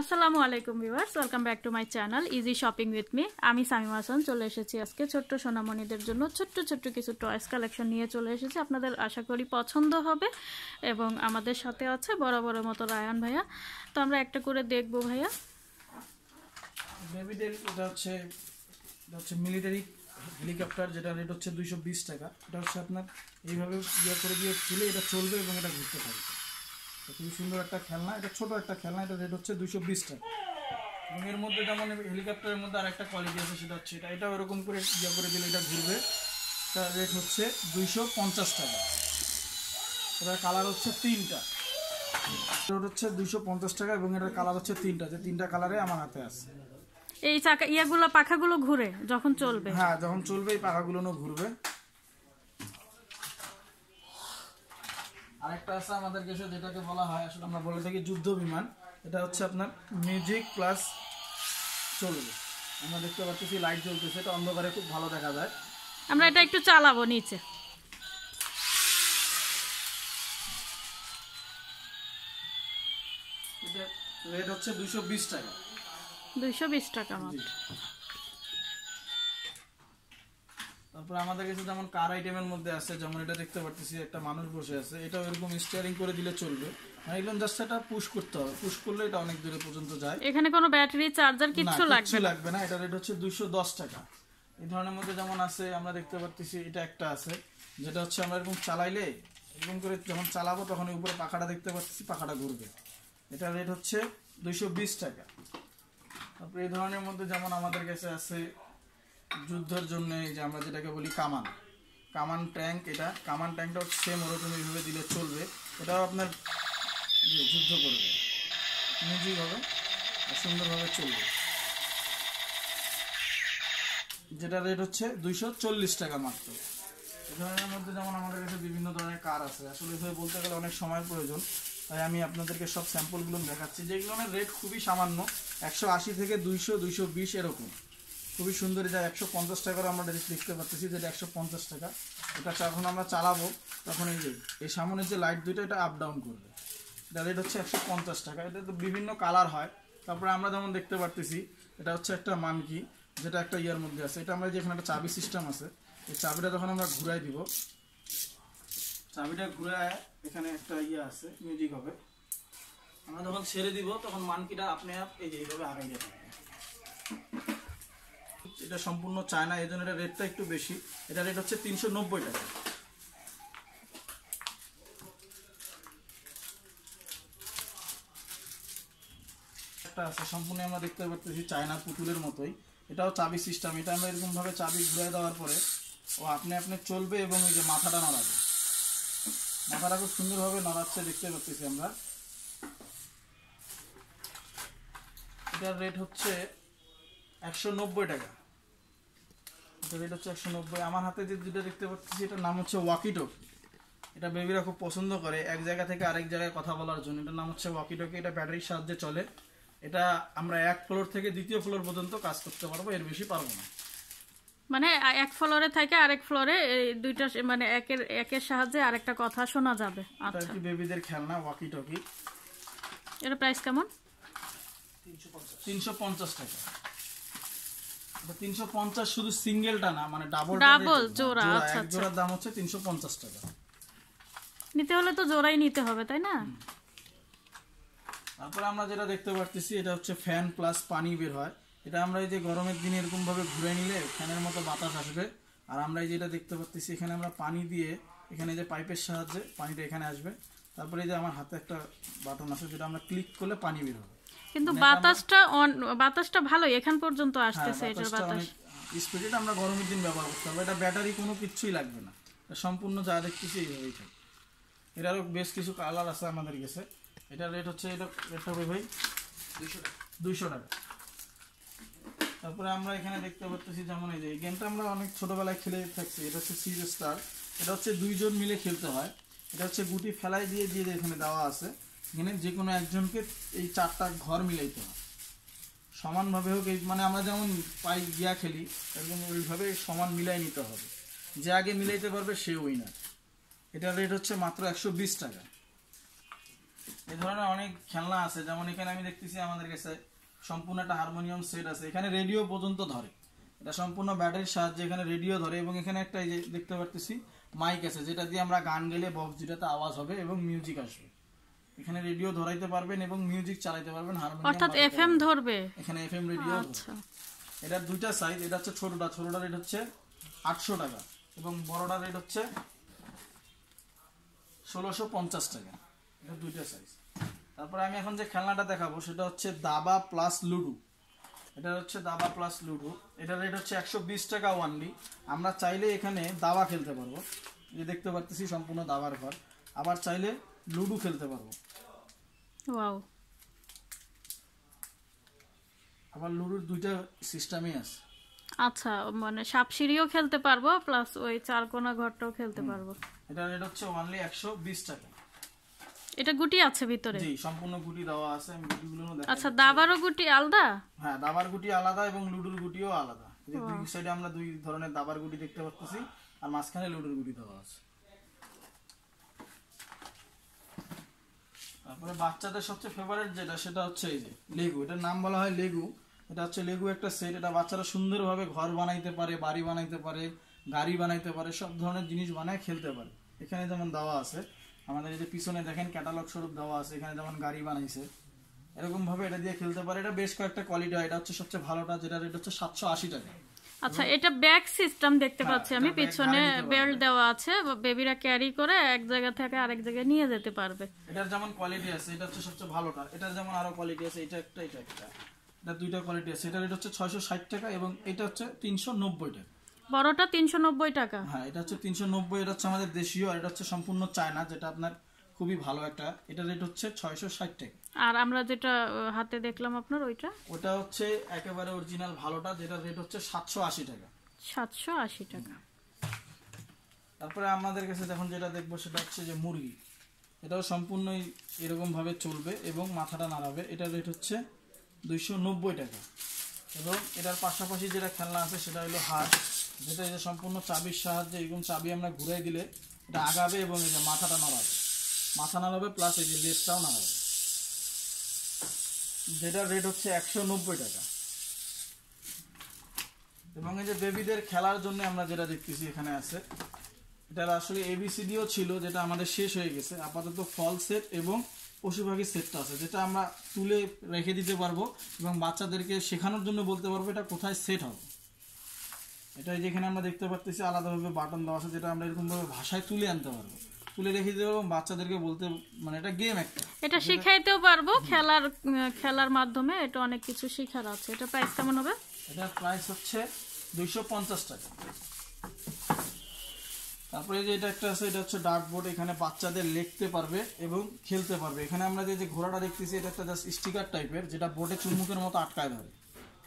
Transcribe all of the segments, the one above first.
আসসালামু আলাইকুম viewers welcome back to my channel easy shopping with me আমি সামিম হাসান চলে এসেছি আজকে ছোট্ট সোনামণিদের জন্য ছোট্ট ছোট্ট কিছু টয়েস কালেকশন নিয়ে চলে এসেছি আপনাদের আশা করি পছন্দ হবে এবং আমাদের সাথে আছে বড় বড় মতো রায়ন ভাইয়া তো আমরা একটা করে দেখবো ভাইয়া বেবিদের এটা হচ্ছে এটা হচ্ছে মিলিটারি হেলিকপ্টার যেটা রেট হচ্ছে দুইশো টাকা এটা হচ্ছে আপনার এইভাবে ইয়ে করে দিয়ে ফুলে এটা চলবে এবং এটা ঘুরতে থাকবে তো খুবই সুন্দর একটা খেলনা এটা ছোটো একটা খেলনা এটা রেট হচ্ছে দুশো বিশ টাকা এবং এর মধ্যে যেমন হেলিকপ্টারের মধ্যে আর একটা কোয়ালিটি আছে সেটা হচ্ছে এটা এটাও ওরকম করে ইয়া করে দিলে এটা ঘুরবে তার রেট হচ্ছে দুইশো পঞ্চাশ টাকা এটার কালার হচ্ছে তিনটা রেট হচ্ছে দুইশো পঞ্চাশ টাকা এবং এটার কালার হচ্ছে তিনটা যে তিনটা কালারে আমার হাতে আছে এই চাকা ইয়াগুলো পাখাগুলো ঘুরে যখন চলবে হ্যাঁ যখন চলবে এই পাখাগুলো ঘুরবে আরেকটা আছে আমাদের দেশে যেটাকে বলা হয় আসলে আমরা বলে থাকি যুদ্ধ বিমান এটা হচ্ছে আপনার মিউজিক প্লাস চলবে আমরা দেখতে পাচ্ছি লাইট জ্বলতেছে এটা অন্ধকারে খুব ভালো দেখা যায় আমরা এটা একটু চালাবো নিচে রেট হচ্ছে দুইশো বিশ টাকা দুইশো বিশ টাকা মাত্র তারপর আমাদের কাছে যেমন কার আইটেমের মধ্যে আছে যেমন এটা দেখতে পারতেছি একটা মানুষ বসে আছে এটা এরকম স্টিয়ারিং করে দিলে চলবে মানে এগুলো জাস্ট এটা পুশ করতে হবে পুশ করলে এটা অনেক দূরে পর্যন্ত যায় এখানে কোনো ব্যাটারি চার্জার কিছু লাগবে না লাগবে না এটা রেট হচ্ছে 210 টাকা এই ধরনের মধ্যে যেমন আছে আমরা দেখতে পারতেছি এটা একটা আছে যেটা হচ্ছে আমরা এরকম চালাইলে এরকম করে যখন চালাবো তখন উপরে পাখাটা দেখতে পাচ্ছি পাখাটা ঘুরবে এটা রেট হচ্ছে দুইশো টাকা তারপরে এই ধরনের মধ্যে যেমন আমাদের কাছে আছে যুদ্ধের জন্য এই যে আমরা যেটাকে বলি কামান কামান ট্যাঙ্ক এটা কামান ট্যাঙ্কটাও সেম ওরকম এইভাবে দিলে চলবে এটাও আপনার যুদ্ধ করবে মিউজিক হবে আর সুন্দরভাবে চলবে যেটা রেট হচ্ছে দুইশো টাকা মাত্র এ ধরনের মধ্যে যেমন আমাদের কাছে বিভিন্ন ধরনের কার আছে আসলে এভাবে বলতে গেলে অনেক সময় প্রয়োজন তাই আমি আপনাদেরকে সব স্যাম্পলগুলো দেখাচ্ছি আমার রেট খুবই সামান্য একশো থেকে দুইশো দুইশো এরকম খুবই সুন্দর এটা একশো পঞ্চাশ টাকারও আমরা দেখতে পাচ্ছি যেটা একশো পঞ্চাশ টাকা এটা যখন আমরা চালাবো তখন এই যে এই সামনের যে লাইট দুইটা এটা আপ ডাউন করবে এটা রেট হচ্ছে একশো পঞ্চাশ টাকা এটা তো বিভিন্ন কালার হয় তারপরে আমরা যেমন দেখতে পারতেছি এটা হচ্ছে একটা মানকি যেটা একটা ইয়ার মধ্যে আছে এটা আমরা যে এখানে একটা চাবি সিস্টেম আছে এই চাবিটা যখন আমরা ঘুরাই দিব চাবিটা ঘুরায় এখানে একটা ইয়ে আছে মিউজিক হবে আমরা যখন ছেড়ে দিব তখন মানকিটা আপনি আপ এই যে এইভাবে আগাই যাবে এটা সম্পূর্ণ চায়না এই জন্য এটা রেটটা একটু বেশি এটা রেট হচ্ছে তিনশো টাকা সম্পূর্ণ আমরা দেখতে পারতেছি চায়না পুতুলের মতোই এটাও চাবি সিস্টেম এটা আমরা এরকমভাবে চাবি ঘুরে দেওয়ার পরে ও আপনি আপনি চলবে এবং এই যে মাথাটা নড়াবে মাথাটা খুব সুন্দরভাবে নড়াচ্ছে দেখতে পাচ্ছি আমরা এটার রেট হচ্ছে একশো টাকা তো হচ্ছে একশো নব্বই আমার হাতে যে দুটো দেখতে পাচ্ছি এটার নাম হচ্ছে ওয়াকিটক এটা বেবিরা খুব পছন্দ করে এক জায়গা থেকে আরেক জায়গায় কথা বলার জন্য এটার নাম হচ্ছে ওয়াকিটকে এটা ব্যাটারির সাহায্যে চলে এটা আমরা এক ফ্লোর থেকে দ্বিতীয় ফ্লোর পর্যন্ত কাজ করতে পারবো এর বেশি পারবো না মানে এক ফ্লোরে থেকে আরেক ফ্লোরে এই দুইটা মানে একের একের সাহায্যে আরেকটা কথা শোনা যাবে আচ্ছা কি বেবিদের খেলনা ওয়াকি টকি এর প্রাইস কেমন 350 350 টাকা 350 শুধু সিঙ্গেলটা না মানে ডাবল ডাবল জোড়া আচ্ছা আচ্ছা জোড়ার দাম হচ্ছে 350 টাকা নিতে হলে তো জোড়াই নিতে হবে তাই না তারপরে আমরা যেটা দেখতে পারতেছি এটা হচ্ছে ফ্যান প্লাস পানি বের হয় এটা আমরা এই যে গরমের দিনে এরকম ভাবে ঘুরে নিলে ফ্যানের মতো বাতাস আসবে আর আমরা এই যেটা দেখতে পাচ্ছি এখানে আমরা পানি দিয়ে এখানে যে পাইপের সাহায্যে পানিটা এখানে আসবে তারপরে যে আমার হাতে একটা বাটন আছে যেটা আমরা ক্লিক করলে পানি বের হবে কিন্তু মানে বাতাসটা বাতাসটা ভালো এখান পর্যন্ত হ্যাঁ, আসতেছে এটার বাতাস স্পিডটা আমরা গরমের দিন ব্যবহার করতে হবে এটা ব্যাটারি কোনো কিছুই লাগবে না সম্পূর্ণ যা দেখতেছি এইভাবেই থাকে এর আরও বেশ কিছু কালার আছে আমাদের কাছে এটা রেট হচ্ছে এটা রেট হবে ভাই দুশো টাকা দুশো টাকা তারপরে আমরা এখানে দেখতে পাচ্ছি যেমন এই যে এই গেমটা আমরা অনেক ছোটোবেলায় খেলে থাকছি এটা হচ্ছে সিজ স্টার এটা হচ্ছে দুইজন মিলে খেলতে হয় এটা হচ্ছে গুটি ফেলাই দিয়ে দিয়ে এখানে দেওয়া আছে এখানে যে কোনো একজনকে এই চারটা ঘর মিলাইতে হয় সমানভাবে হোক এই মানে আমরা যেমন পাই গিয়া খেলি এবং ওইভাবে সমান মিলাই নিতে হবে যে আগে মিলাইতে পারবে সে উইনার এটার রেট হচ্ছে মাত্র একশো বিশ টাকা এ ধরনের অনেক খেলনা আছে যেমন এখানে আমি দেখতেছি আমাদের কাছে সম্পূর্ণ একটা হারমোনিয়াম সেট আছে এখানে রেডিও পর্যন্ত ধরে এটা সম্পূর্ণ ব্যাটারির সাহায্যে এখানে রেডিও ধরে এবং এখানে একটা দেখতে পারতেছি মাইক আছে যেটা দিয়ে আমরা গান গেলে বক্স যেটাতে আওয়াজ হবে এবং মিউজিক আসবে এখানে রেডিও ধরাইতে পারবেন এবং মিউজিক চালাইতে পারবেন হারমোনিয়াম অর্থাৎ এফএম ধরবে এখানে এফএম রেডিও আচ্ছা এটা দুইটা সাইজ এটা হচ্ছে ছোটটা ছোটটা রেট হচ্ছে 800 টাকা এবং বড়টা রেট হচ্ছে 1650 টাকা এটা দুইটা সাইজ তারপর আমি এখন যে খেলনাটা দেখাবো সেটা হচ্ছে দাবা প্লাস লুডু এটা হচ্ছে দাবা প্লাস লুডু এটা রেট হচ্ছে 120 টাকা ওয়ানলি আমরা চাইলে এখানে দাবা খেলতে পারবো এই দেখতে পারতেছি সম্পূর্ণ দাবার ঘর আবার চাইলে লুডু খেলতে পারবো ওয়াও আবার লুডুর দুইটা সিস্টেমই আছে আচ্ছা মানে সাপ সিঁড়িও খেলতে পারবো প্লাস ওই চার কোনা ঘরটাও খেলতে পারবো এটা রেট হচ্ছে অনলি 120 টাকা এটা গুটি আছে ভিতরে জি সম্পূর্ণ গুটি দেওয়া আছে আমি গুটিগুলো আচ্ছা দাবারও গুটি আলাদা হ্যাঁ দাবার গুটি আলাদা এবং লুডুর গুটিও আলাদা দুই সাইডে আমরা দুই ধরনের দাবার গুটি দেখতে পাচ্ছি আর মাঝখানে লুডুর গুটি দেওয়া আছে তারপরে বাচ্চাদের সবচেয়ে ফেভারিট যেটা সেটা হচ্ছে এই যে লেগু এটার নাম বলা হয় লেগু এটা হচ্ছে লেগু একটা সেট এটা বাচ্চারা সুন্দরভাবে ঘর বানাইতে পারে বাড়ি বানাইতে পারে গাড়ি বানাইতে পারে সব ধরনের জিনিস বানায় খেলতে পারে এখানে যেমন দেওয়া আছে আমাদের এই যে পিছনে দেখেন ক্যাটালগ স্বরূপ দেওয়া আছে এখানে যেমন গাড়ি বানাইছে এরকমভাবে এটা দিয়ে খেলতে পারে এটা বেশ কয়েকটা কোয়ালিটি হয় এটা হচ্ছে সবচেয়ে ভালোটা যেটা রেট হচ্ছে সাতশো আশি টাকা আচ্ছা এটা ব্যাগ সিস্টেম দেখতে হ্যাঁ, পাচ্ছি আমি পিছনে বেল্ট দেওয়া আছে বেবিরা ক্যারি করে এক জায়গা থেকে আরেক জায়গায় নিয়ে যেতে পারবে এটার যেমন কোয়ালিটি আছে এটা হচ্ছে সবচেয়ে ভালোটা এটার যেমন আরো কোয়ালিটি আছে এটা একটা এটা একটা এটা দুইটা কোয়ালিটি আছে এটা রেট হচ্ছে 660 টাকা এবং এটা হচ্ছে 390 টাকা বড়টা 390 টাকা হ্যাঁ এটা হচ্ছে 390 এটা হচ্ছে আমাদের দেশীয় আর এটা হচ্ছে সম্পূর্ণ চায়না যেটা আপনার খুবই ভালো একটা এটা রেট হচ্ছে ছয়শো ষাট টাকা আর আমরা যেটা হাতে দেখলাম আপনার ওইটা ওটা হচ্ছে একেবারে অরিজিনাল ভালোটা যেটা রেট হচ্ছে সাতশো আশি টাকা সাতশো আশি টাকা তারপরে আমাদের কাছে এখন যেটা দেখবো সেটা হচ্ছে যে মুরগি এটাও সম্পূর্ণই এরকমভাবে চলবে এবং মাথাটা নাড়াবে এটার রেট হচ্ছে দুইশো টাকা এবং এটার পাশাপাশি যেটা খেলনা আছে সেটা হলো হাট যেটা এই যে সম্পূর্ণ চাবির সাহায্যে এরকম চাবি আমরা ঘুরাই দিলে এটা আগাবে এবং এই যে মাথাটা নাড়াবে মাথা নাড়াবে প্লাস এই যে লেসটাও নাড়াবে যেটার রেট হচ্ছে একশো টাকা এবং এই যে বেবিদের খেলার জন্য আমরা যেটা দেখতেছি এখানে আছে এটার আসলে এবিসিডিও ছিল যেটা আমাদের শেষ হয়ে গেছে আপাতত ফল সেট এবং পশু পাখির সেটটা আছে যেটা আমরা তুলে রেখে দিতে পারবো এবং বাচ্চাদেরকে শেখানোর জন্য বলতে পারবো এটা কোথায় সেট হবে এটা যেখানে আমরা দেখতে পারতেছি আলাদাভাবে বাটন দেওয়া আছে যেটা আমরা এরকমভাবে ভাষায় তুলে আনতে পারবো তুলে রেখে দিতে পারবো বাচ্চাদেরকে বলতে মানে এটা গেম একটা এটা শিখাইতেও পারবো খেলার খেলার মাধ্যমে এটা অনেক কিছু শেখার আছে এটা প্রাইস কেমন হবে এটা প্রাইস হচ্ছে দুইশো পঞ্চাশ টাকা তারপরে যে এটা একটা আছে এটা হচ্ছে বোর্ড এখানে বাচ্চাদের লিখতে পারবে এবং খেলতে পারবে এখানে আমরা যে ঘোড়াটা দেখতেছি এটা একটা জাস্ট স্টিকার টাইপের যেটা বোর্ডে চুমুকের মতো আটকায় ধরে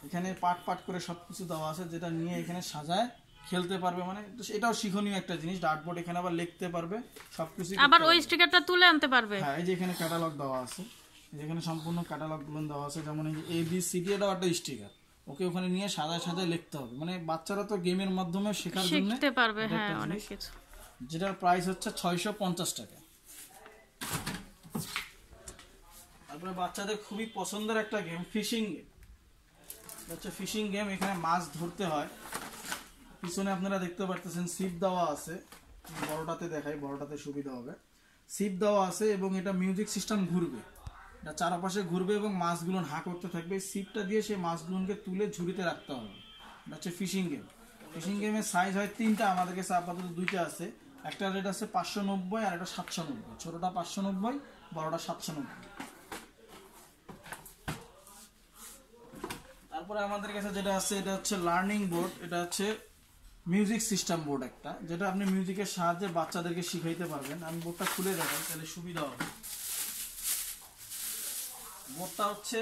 এখানে পাট পাট করে সব কিছু দেওয়া আছে যেটা নিয়ে এখানে সাজায় খেলতে পারবে মানে এটাও শিখনীয় একটা জিনিস ডার্টবোর্ড এখানে আবার লিখতে পারবে সবকিছু আবার ওই স্টিকারটা তুলে আনতে পারবে হ্যাঁ এই যে এখানে ক্যাটালগ দেওয়া আছে যেখানে সম্পূর্ণ ক্যাটালগ গুলো দেওয়া আছে যেমন এই এ বি সি ডি এটাও একটা স্টিকার ওকে ওখানে নিয়ে সাদা সাদা লিখতে হবে মানে বাচ্চারা তো গেমের মাধ্যমে শেখার জন্য শিখতে পারবে হ্যাঁ অনেক কিছু যেটার প্রাইস হচ্ছে 650 টাকা তারপরে বাচ্চাদের খুবই পছন্দের একটা গেম ফিশিং গেম হচ্ছে ফিশিং গেম এখানে মাছ ধরতে হয় পিছনে আপনারা দেখতে পারতেছেন সিপ দেওয়া আছে বড়টাতে দেখাই বড়টাতে সুবিধা হবে সিপ দেওয়া আছে এবং এটা মিউজিক সিস্টেম ঘুরবে এটা চারপাশে ঘুরবে এবং মাছগুলো হাঁ করতে থাকবে সিপটা দিয়ে সেই মাছগুলোকে তুলে ঝুড়িতে রাখতে হবে এটা হচ্ছে ফিশিং গেম ফিশিং গেমের সাইজ হয় তিনটা আমাদের কাছে আপাতত দুইটা আছে একটা রেট আছে পাঁচশো নব্বই আর একটা সাতশো নব্বই ছোটোটা পাঁচশো নব্বই বড়োটা সাতশো নব্বই তারপরে আমাদের কাছে যেটা আছে এটা হচ্ছে লার্নিং বোর্ড এটা হচ্ছে মিউজিক সিস্টেম বোর্ড একটা যেটা আপনি মিউজিকের সাহায্যে বাচ্চাদেরকে শিখাইতে পারবেন আমি বোর্ডটা খুলে দেবেন তাহলে সুবিধা হবে বোর্ডটা হচ্ছে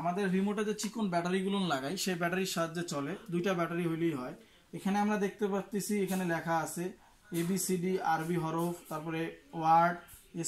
আমাদের রিমোটে যে চিকন ব্যাটারিগুলো লাগাই সেই ব্যাটারির সাহায্যে চলে দুইটা ব্যাটারি হইলেই হয় এখানে আমরা দেখতে পাচ্ছি এখানে লেখা আছে এবিসিডি আরবি হরফ তারপরে ওয়ার্ড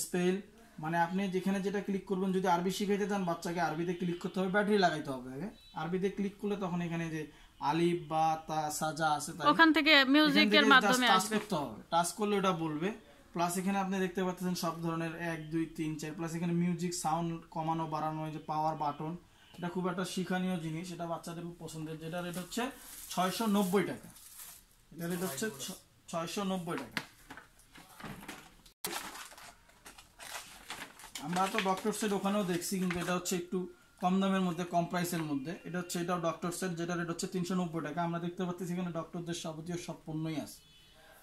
স্পেল মানে আপনি যেখানে যেটা ক্লিক করবেন যদি আরবি শিখাইতে চান বাচ্চাকে আরবিতে ক্লিক করতে হবে ব্যাটারি লাগাইতে হবে আগে আরবিতে ক্লিক করলে তখন এখানে যে আলিফ বা তা সাজা আছে ওখান থেকে মিউজিকের মাধ্যমে টাচ করতে হবে টাচ করলে ওটা বলবে প্লাস এখানে আপনি দেখতে পাচ্ছেন সব ধরনের এক দুই তিন চার প্লাস এখানে মিউজিক সাউন্ড কমানো বাড়ানো যে পাওয়ার বাটন এটা খুব একটা শিক্ষণীয় জিনিস এটা বাচ্চাদের পছন্দের যেটা রেট হচ্ছে ছয়শো নব্বই টাকা এটা রেট হচ্ছে ছয়শো নব্বই টাকা আমরা তো ডক্টর সেট ওখানেও দেখছি কিন্তু এটা হচ্ছে একটু কম দামের মধ্যে কম প্রাইসের মধ্যে এটা হচ্ছে এটাও ডক্টর সেট যেটা রেট হচ্ছে তিনশো নব্বই টাকা আমরা দেখতে পাচ্ছি সেখানে ডক্টরদের যাবতীয় সব পণ্যই আছে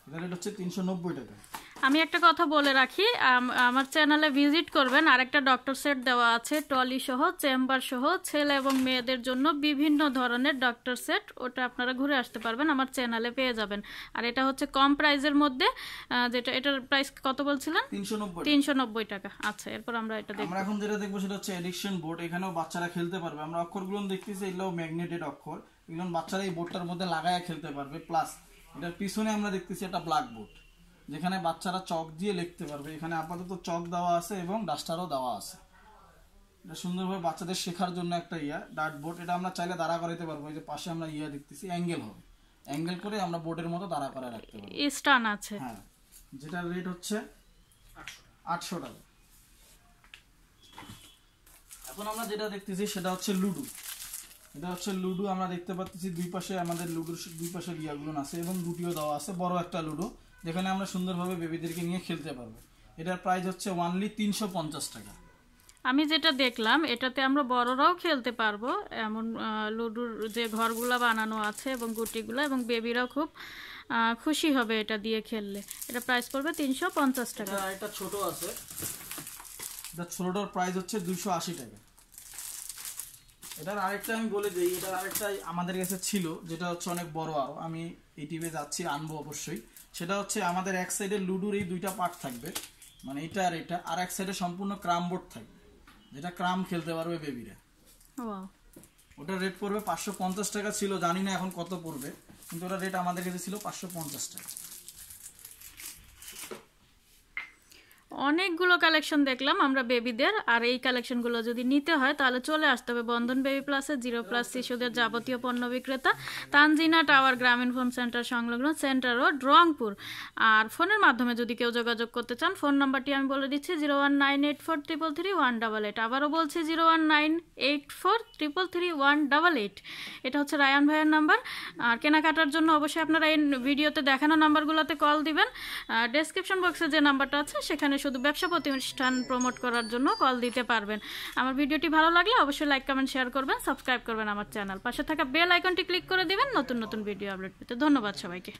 এটা রেট হচ্ছে তিনশো নব্বই টাকা আমি একটা কথা বলে রাখি আমার চ্যানেলে ভিজিট করবেন আর একটা ডক্টর সেট দেওয়া আছে টলি সহ চেম্বার সহ ছেলে এবং মেয়েদের জন্য বিভিন্ন ধরনের ডক্টর সেট ওটা আপনারা ঘুরে আসতে পারবেন আমার চ্যানেলে পেয়ে যাবেন আর এটা হচ্ছে কম প্রাইজের মধ্যে যেটা এটার প্রাইস কত বলছিলেন তিনশো নব্বই টাকা আচ্ছা এরপর আমরা এটা দেখব এখন যেটা দেখবো সেটা হচ্ছে এডিকশন বোর্ড এখানেও বাচ্চারা খেলতে পারবে আমরা অক্ষর অক্ষরগুলো দেখতেছি এগুলো ম্যাগনেটেড অক্ষর এগুলো বাচ্চারা এই বোর্ডটার মধ্যে লাগায় খেলতে পারবে প্লাস এটার পিছনে আমরা দেখতেছি একটা ব্ল্যাক বোর্ড যেখানে বাচ্চারা চক দিয়ে লিখতে পারবে এখানে আপাতত চক দেওয়া আছে এবং ডাস্টারও দেওয়া আছে এটা সুন্দরভাবে বাচ্চাদের শেখার জন্য একটা ইয়া বোর্ড এটা আমরা চাইলে দাঁড়া করাইতে পারবো এই যে পাশে আমরা ইয়া দেখতেছি অ্যাঙ্গেল হবে অ্যাঙ্গেল করে আমরা বোর্ডের মতো দাঁড়া করে রাখতে পারবো স্টান আছে হ্যাঁ যেটার রেট হচ্ছে আটশো টাকা এখন আমরা যেটা দেখতেছি সেটা হচ্ছে লুডু এটা হচ্ছে লুডু আমরা দেখতে পাচ্ছি দুই পাশে আমাদের লুডুর দুই পাশের ইয়াগুলো আছে এবং গুটিও দেওয়া আছে বড় একটা লুডো যেখানে আমরা সুন্দরভাবে বেবিদেরকে নিয়ে খেলতে পারবো এটার প্রাইস হচ্ছে ওয়ানলি তিনশো টাকা আমি যেটা দেখলাম এটাতে আমরা বড়রাও খেলতে পারবো এমন লুডুর যে ঘরগুলো বানানো আছে এবং গুটিগুলো এবং বেবিরাও খুব খুশি হবে এটা দিয়ে খেললে এটা প্রাইস পড়বে তিনশো পঞ্চাশ টাকা এটা ছোট আছে এটা ছোটোটার প্রাইস হচ্ছে দুশো আশি টাকা এটার আরেকটা আমি বলে দিই এটার আরেকটা আমাদের কাছে ছিল যেটা হচ্ছে অনেক বড় আরও আমি এই টিভে যাচ্ছি আনবো অবশ্যই সেটা হচ্ছে আমাদের এক সাইডে লুডুর এই দুইটা পার্ট থাকবে মানে এটা আর এটা আর এক সাইডে সম্পূর্ণ ক্রাম বোর্ড থাকবে যেটা ক্রাম খেলতে পারবে বেবিরা ওটা রেট পড়বে পাঁচশো টাকা ছিল জানি না এখন কত পড়বে কিন্তু ওটা রেট আমাদের কাছে ছিল পাঁচশো টাকা অনেকগুলো কালেকশন দেখলাম আমরা বেবিদের আর এই কালেকশনগুলো যদি নিতে হয় তাহলে চলে আসতে হবে বন্ধন বেবি প্লাসে জিরো প্লাস শিশুদের যাবতীয় পণ্য বিক্রেতা Tanjina tower Grameenphone center সংলগ্ন সেন্টার রোড রংপুর আর ফোনের মাধ্যমে যদি কেউ যোগাযোগ করতে চান ফোন নাম্বারটি আমি বলে দিচ্ছি zero one nine eight four triple three one double eight আবারও বলছি zero one nine eight four triple three one double eight এটা হচ্ছে রায়ান ভাইয়ের নাম্বার আর কেনাকাটার জন্য অবশ্যই আপনারা এই ভিডিওতে দেখানো নাম্বারগুলোতে কল দিবেন ডেসক্রিপশন বক্সে যে নাম্বারটা আছে সেখানে শুধু ব্যবসা প্রতিষ্ঠান প্রমোট করার জন্য কল দিতে পারবেন আমার ভিডিওটি ভালো লাগলে অবশ্যই লাইক কমেন্ট শেয়ার করবেন সাবস্ক্রাইব করবেন আমার চ্যানেল পাশে থাকা বেল আইকনটি ক্লিক করে দেবেন নতুন নতুন ভিডিও আপলোড পেতে ধন্যবাদ সবাইকে